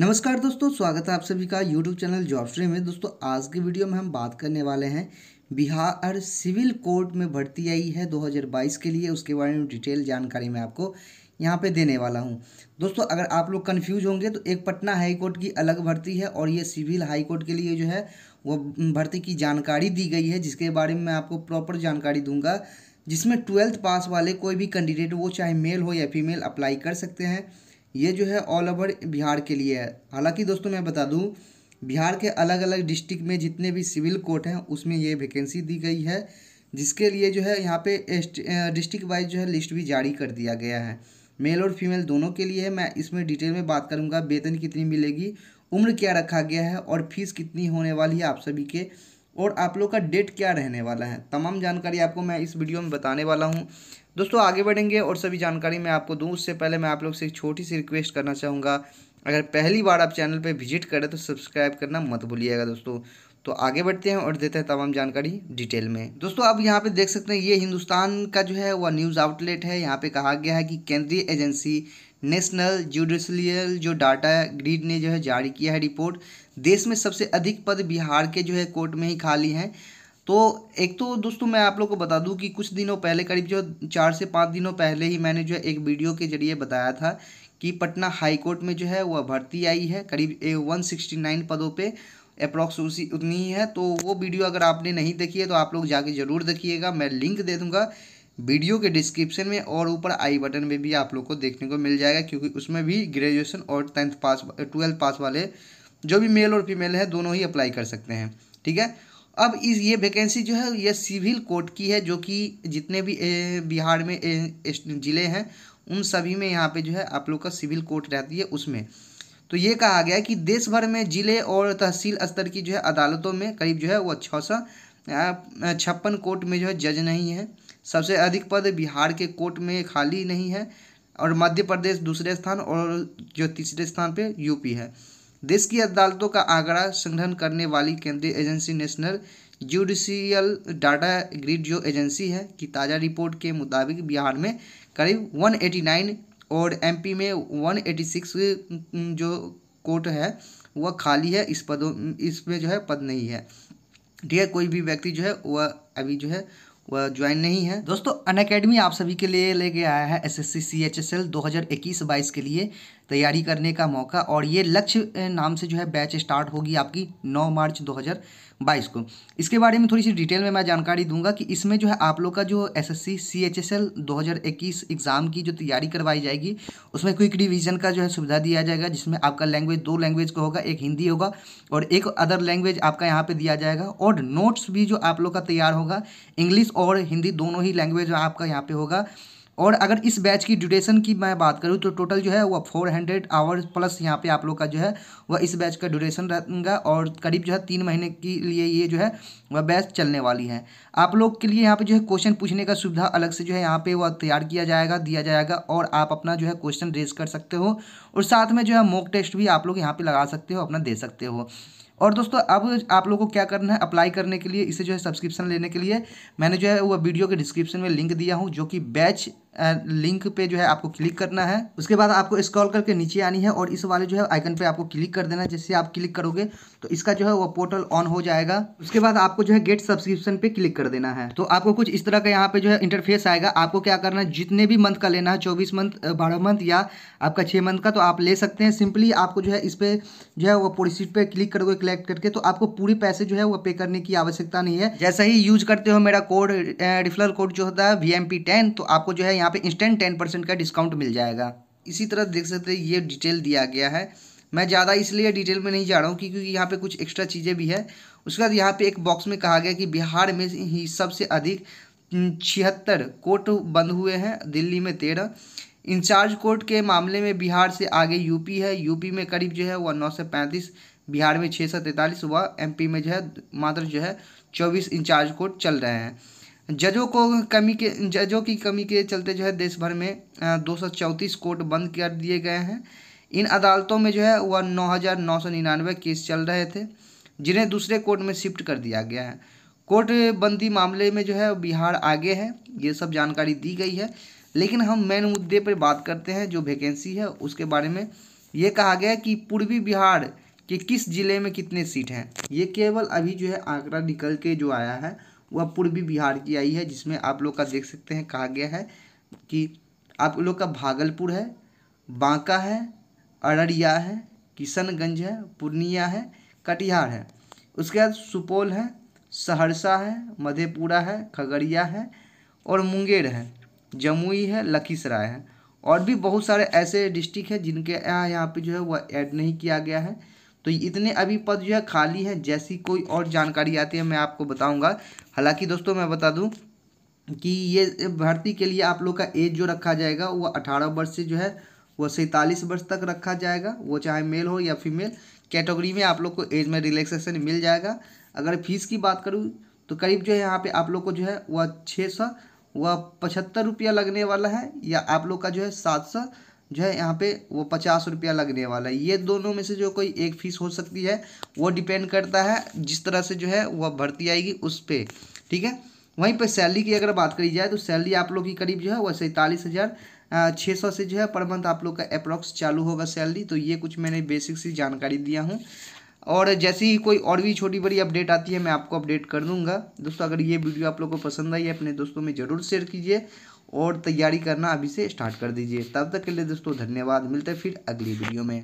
नमस्कार दोस्तों स्वागत है आप सभी का यूट्यूब चैनल जॉब स्ट्रीम में दोस्तों आज के वीडियो में हम बात करने वाले हैं बिहार सिविल कोर्ट में भर्ती आई है 2022 के लिए उसके बारे में डिटेल जानकारी मैं आपको यहाँ पे देने वाला हूँ दोस्तों अगर आप लोग कन्फ्यूज होंगे तो एक पटना हाई कोर्ट की अलग भर्ती है और ये सिविल हाई कोर्ट के लिए जो है वो भर्ती की जानकारी दी गई है जिसके बारे में मैं आपको प्रॉपर जानकारी दूंगा जिसमें ट्वेल्थ पास वाले कोई भी कैंडिडेट वो चाहे मेल हो या फीमेल अप्लाई कर सकते हैं ये जो है ऑल ओवर बिहार के लिए है हालांकि दोस्तों मैं बता दूं बिहार के अलग अलग डिस्ट्रिक्ट में जितने भी सिविल कोर्ट हैं उसमें ये वैकेंसी दी गई है जिसके लिए जो है यहाँ पे डिस्ट्रिक्ट वाइज जो है लिस्ट भी जारी कर दिया गया है मेल और फीमेल दोनों के लिए है मैं इसमें डिटेल में बात करूँगा वेतन कितनी मिलेगी उम्र क्या रखा गया है और फीस कितनी होने वाली है आप सभी के और आप लोग का डेट क्या रहने वाला है तमाम जानकारी आपको मैं इस वीडियो में बताने वाला हूँ दोस्तों आगे बढ़ेंगे और सभी जानकारी मैं आपको दूँ उससे पहले मैं आप लोग से एक छोटी सी रिक्वेस्ट करना चाहूँगा अगर पहली बार आप चैनल पर विजिट करें तो सब्सक्राइब करना मत भूलिएगा दोस्तों तो आगे बढ़ते हैं और देते हैं तमाम जानकारी डिटेल में दोस्तों आप यहाँ पे देख सकते हैं ये हिंदुस्तान का जो है वह न्यूज़ आउटलेट है यहाँ पे कहा गया है कि केंद्रीय एजेंसी नेशनल जुडिशलियल जो डाटा ग्रीड ने जो है जारी किया है रिपोर्ट देश में सबसे अधिक पद बिहार के जो है कोर्ट में ही खाली हैं तो एक तो दोस्तों मैं आप लोग को बता दूं कि कुछ दिनों पहले करीब जो चार से पाँच दिनों पहले ही मैंने जो है एक वीडियो के जरिए बताया था कि पटना हाई कोर्ट में जो है वह भर्ती आई है करीब ए वन सिक्सटी नाइन पदों पर अप्रॉक्स उसी उतनी ही है तो वो वीडियो अगर आपने नहीं देखी है तो आप लोग जाके ज़रूर देखिएगा मैं लिंक दे दूँगा वीडियो के डिस्क्रिप्शन में और ऊपर आई बटन में भी आप लोग को देखने को मिल जाएगा क्योंकि उसमें भी ग्रेजुएशन और टेंथ पास ट्वेल्थ पास वाले जो भी मेल और फीमेल है दोनों ही अप्लाई कर सकते हैं ठीक है अब इस ये वैकेंसी जो है यह सिविल कोर्ट की है जो कि जितने भी बिहार में ज़िले हैं उन सभी में यहाँ पे जो है आप लोग का सिविल कोर्ट रहती है उसमें तो ये कहा गया कि देश भर में ज़िले और तहसील स्तर की जो है अदालतों में करीब जो है वह छः सौ छप्पन कोर्ट में जो है जज नहीं है सबसे अधिक पद बिहार के कोर्ट में खाली नहीं है और मध्य प्रदेश दूसरे स्थान और जो तीसरे स्थान पे यूपी है देश की अदालतों का आंकड़ा संगठन करने वाली केंद्रीय agency national judicial data grid जो एजेंसी है की ताज़ा रिपोर्ट के मुताबिक बिहार में करीब 189 और एमपी में 186 जो कोर्ट है वह खाली है इस पदों इसमें जो है पद नहीं है ठीक है कोई भी व्यक्ति जो है वह अभी जो है वह ज्वाइन नहीं है दोस्तों अन अकेडमी आप सभी के लिए लेके आया है S S C C H S L दो हज़ार इक्कीस बाईस के लिए तैयारी करने का मौका और ये लक्ष्य नाम से जो है बैच स्टार्ट होगी आपकी नौ मार्च दो हज़ार बाईस को इसके बारे में थोड़ी सी डिटेल में मैं जानकारी दूंगा कि इसमें जो है आप लोग का जो S S C C H S L दो हज़ार इक्कीस एग्ज़ाम की जो तैयारी करवाई जाएगी उसमें क्विक रिविज़न का जो है सुविधा दिया जाएगा जिसमें आपका लैंग्वेज दो लैंग्वेज का होगा एक हिंदी होगा और एक अदर लैंग्वेज आपका यहाँ पर दिया जाएगा और नोट्स भी जो आप लोग का तैयार होगा इंग्लिश और हिंदी दोनों ही लैंग्वेज आपका यहाँ पर होगा और अगर इस बैच की ड्यूरेशन की मैं बात करूँ तो टोटल जो है वह फोर हंड्रेड आवर्स प्लस यहाँ पे आप लोग का जो है वह इस बैच का ड्यूरेशन रहेगा और करीब जो है तीन महीने के लिए ये जो है वह बैच चलने वाली है आप लोग के लिए यहाँ पे जो है क्वेश्चन पूछने का सुविधा अलग से जो है यहाँ पे वह तैयार किया जाएगा दिया जाएगा और आप अपना जो है क्वेश्चन रेज कर सकते हो और साथ में जो है मॉक टेस्ट भी आप लोग यहाँ पर लगा सकते हो अपना दे सकते हो और दोस्तों अब आप लोगों को क्या करना है अप्लाई करने के लिए इसे जो है सब्सक्रिप्शन लेने के लिए मैंने जो है वो वीडियो के डिस्क्रिप्शन में लिंक दिया हूँ जो कि बैच लिंक पे जो है आपको क्लिक करना है उसके बाद आपको स्क्रॉल करके नीचे आनी है और इस वाले जो है आइकन पे आपको क्लिक कर देना है जैसे आप क्लिक करोगे तो इसका जो है वो पोर्टल ऑन हो जाएगा उसके बाद आपको जो है गेट सब्सक्रिप्शन पे क्लिक कर देना है तो आपको कुछ इस तरह का यहाँ पे जो है इंटरफेस आएगा आपको क्या करना है जितने भी मंथ का लेना है चौबीस मंथ बारह मंथ या आपका छः मंथ का तो आप ले सकते हैं सिंपली आपको जो है इस पर जो है वो पोलिसीट पर क्लिक करोगे कलेक्ट करके तो आपको पूरे पैसे जो है वो पे करने की आवश्यकता नहीं है जैसा ही यूज करते हो मेरा कोड रिफरल कोड जो होता है वी तो आपको जो है यहाँ पे इंस्टेंट टेन परसेंट का डिस्काउंट मिल जाएगा इसी तरह देख सकते हैं ये डिटेल दिया गया है मैं ज़्यादा इसलिए डिटेल में नहीं जा रहा हूँ क्योंकि यहाँ पे कुछ एक्स्ट्रा चीज़ें भी है उसके बाद यहाँ पे एक बॉक्स में कहा गया कि बिहार में ही सबसे अधिक छिहत्तर कोर्ट बंद हुए हैं दिल्ली में तेरह इंचार्ज कोर्ट के मामले में बिहार से आगे यूपी है यूपी में करीब जो है वह नौ सौ पैंतीस बिहार में छः सौ तैंतालीस व एमपी में जो है मात्र जो है चौबीस इंचार्ज कोर्ट चल रहे हैं जजों को कमी के जजों की कमी के चलते जो है देश भर में दो सौ चौंतीस कोर्ट बंद कर दिए गए हैं इन अदालतों में जो है वह नौ हज़ार नौ सौ निन्यानवे केस चल रहे थे जिन्हें दूसरे कोर्ट में शिफ्ट कर दिया गया है कोर्ट बंदी मामले में जो है बिहार आगे है ये सब जानकारी दी गई है लेकिन हम मेन मुद्दे पर बात करते हैं जो वैकेंसी है उसके बारे में ये कहा गया कि पूर्वी बिहार के किस जिले में कितने सीट हैं ये केवल अभी जो है आंकड़ा निकल के जो आया है वह पूर्वी बिहार की आई है जिसमें आप लोग का देख सकते हैं कहा गया है कि आप लोग का भागलपुर है बांका है अररिया है किशनगंज है पूर्णिया है कटिहार है उसके बाद सुपौल है सहरसा है मधेपुरा है खगड़िया है और मुंगेर है जमुई है लखीसराय है और भी बहुत सारे ऐसे डिस्ट्रिक्ट हैं जिनके यहाँ यहाँ पे जो है वह ऐड नहीं किया गया है तो इतने अभी पद जो है खाली हैं जैसी कोई और जानकारी आती है मैं आपको बताऊँगा हालाँकि दोस्तों मैं बता दूँ कि ये भर्ती के लिए आप लोग का एज जो रखा जाएगा वो अठारह वर्ष से जो है वो सैंतालीस वर्ष तक रखा जाएगा वो चाहे मेल हो या फीमेल कैटेगरी में आप लोग को एज में रिलैक्सेशन मिल जाएगा अगर फीस की बात करूँ तो करीब जो है यहाँ पे आप लोग को जो है वह छः सौ वह पचहत्तर रुपया लगने वाला है या आप लोग का जो है सात सौ जो है यहाँ पे वो पचास रुपया लगने वाला है ये दोनों में से जो कोई एक फीस हो सकती है वो डिपेंड करता है जिस तरह से जो है वह भर्ती आएगी उस पर ठीक है वहीं पर सैलरी की अगर बात करी जाए तो सैलरी आप लोग की करीब जो है वह सैंतालीस हज़ार छः सौ से जो है पर मंथ आप लोग का अप्रॉक्स चालू होगा सैलरी तो ये कुछ मैंने बेसिक सी जानकारी दिया हूँ और जैसे ही कोई और भी छोटी बड़ी अपडेट आती है मैं आपको अपडेट कर दूंगा दोस्तों अगर ये वीडियो आप लोग को पसंद आई है अपने दोस्तों में ज़रूर शेयर कीजिए और तैयारी करना अभी से स्टार्ट कर दीजिए तब तक के लिए दोस्तों धन्यवाद मिलते हैं फिर अगली वीडियो में